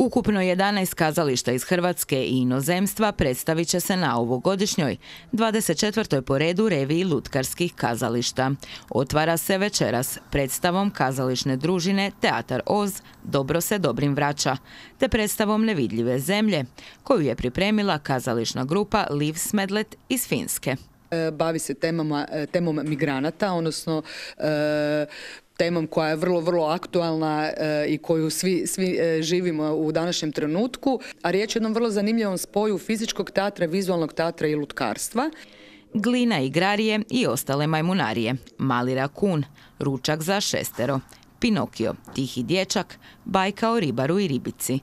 Ukupno 11 kazališta iz Hrvatske i inozemstva predstavit će se na ovogodišnjoj 24. po redu reviji lutkarskih kazališta. Otvara se večeras predstavom kazališne družine Teatar Oz Dobro se dobrim vraća, te predstavom Nevidljive zemlje, koju je pripremila kazališna grupa Liv Smedlet iz Finske. E, bavi se temama, e, temom migranata, odnosno e, temom koja je vrlo, vrlo aktualna eh, i koju svi, svi eh, živimo u današnjem trenutku, a riječ je o jednom vrlo zanimljivom spoju fizičkog teatra, vizualnog teatra i lutkarstva. Glina igrarije i ostale majmunarije, mali rakun, ručak za šestero, Pinokio, tihi dječak, bajka o ribaru i ribici.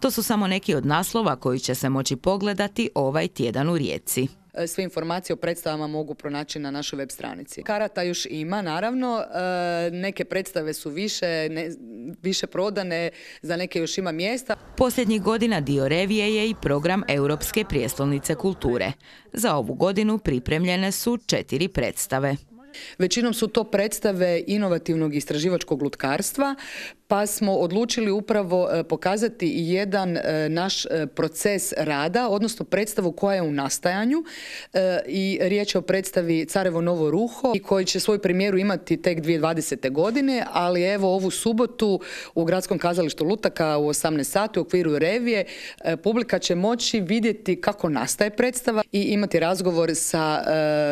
To su samo neki od naslova koji će se moći pogledati ovaj tjedan u rijeci. E, sve informacije o predstavama mogu pronaći na našoj web stranici. Karata još ima, naravno, e, neke predstave su više, više prodane, za neke još ima mjesta. Posljednjih godina dio revije je i program Europske prijestolnice kulture. Za ovu godinu pripremljene su četiri predstave. Većinom su to predstave inovativnog istraživačkog lutkarstva, pa smo odlučili upravo e, pokazati jedan e, naš e, proces rada, odnosno predstavu koja je u nastajanju i riječ je o predstavi Carevo novo ruho i koji će svoju premijeru imati tek 2020. godine, ali evo ovu subotu u Gradskom kazalištu Lutaka u 18 sati u okviru revije publika će moći vidjeti kako nastaje predstava i imati razgovor sa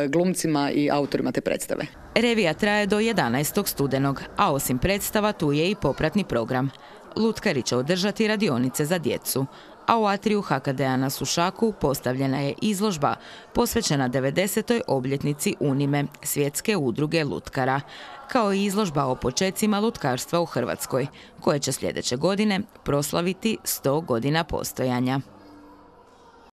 glumcima i autorima te predstave predstave. Revija traje do 11. studenog, a osim predstava tu je i popratni program. Lutkari će održati radionice za djecu, a u atriju HKD-a na Sušaku postavljena je izložba posvećena 90. obljetnici Unime, svjetske udruge Lutkara, kao i izložba o počecima lutkarstva u Hrvatskoj, koje će sljedeće godine proslaviti 100 godina postojanja.